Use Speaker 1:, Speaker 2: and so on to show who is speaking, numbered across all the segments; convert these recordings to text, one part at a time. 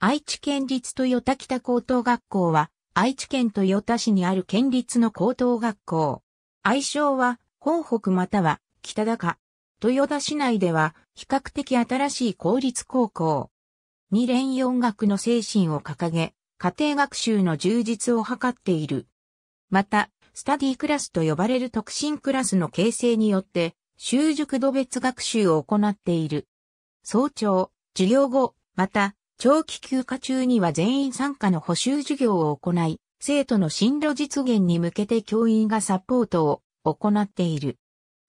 Speaker 1: 愛知県立豊田北高等学校は、愛知県豊田市にある県立の高等学校。愛称は、本北または、北高。豊田市内では、比較的新しい公立高校。二連四学の精神を掲げ、家庭学習の充実を図っている。また、スタディクラスと呼ばれる特進クラスの形成によって、習熟度別学習を行っている。早朝、授業後、また、長期休暇中には全員参加の補修授業を行い、生徒の進路実現に向けて教員がサポートを行っている。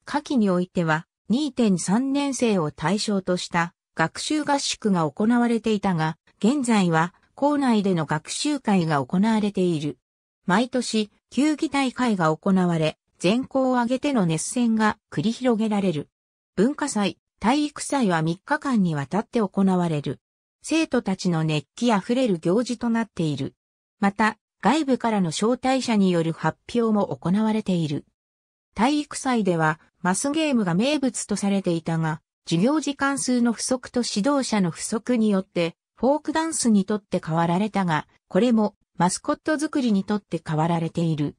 Speaker 1: 下記においては2.3年生を対象とした学習合宿が行われていたが、現在は校内での学習会が行われている。毎年、球技大会が行われ、全校を挙げての熱戦が繰り広げられる。文化祭、体育祭は3日間にわたって行われる。生徒たちの熱気あふれる行事となっている。また、外部からの招待者による発表も行われている。体育祭では、マスゲームが名物とされていたが、授業時間数の不足と指導者の不足によって、フォークダンスにとって変わられたが、これもマスコット作りにとって変わられている。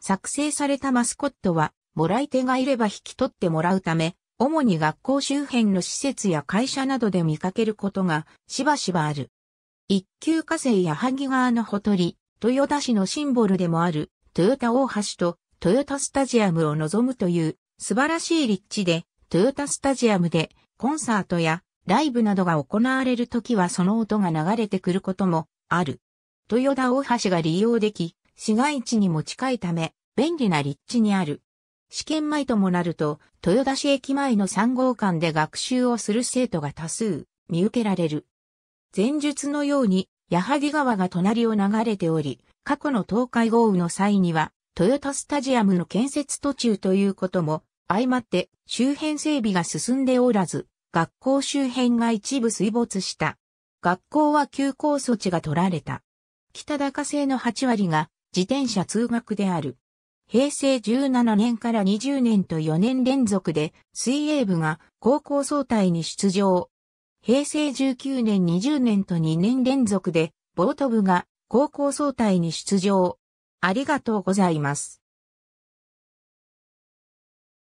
Speaker 1: 作成されたマスコットは、もらい手がいれば引き取ってもらうため、主に学校周辺の施設や会社などで見かけることがしばしばある。一級河川や萩川のほとり、豊田市のシンボルでもある、豊田大橋と豊田スタジアムを望むという素晴らしい立地で、豊田スタジアムでコンサートやライブなどが行われるときはその音が流れてくることもある。豊田大橋が利用でき、市街地にも近いため、便利な立地にある。試験前ともなると、豊田市駅前の3号館で学習をする生徒が多数見受けられる。前述のように、矢作川が隣を流れており、過去の東海豪雨の際には、豊田スタジアムの建設途中ということも、相まって周辺整備が進んでおらず、学校周辺が一部水没した。学校は休校措置が取られた。北高生の8割が自転車通学である。平成17年から20年と4年連続で水泳部が高校総体に出場。平成19年20年と2年連続でボート部が高校総体に出場。ありがとうございます。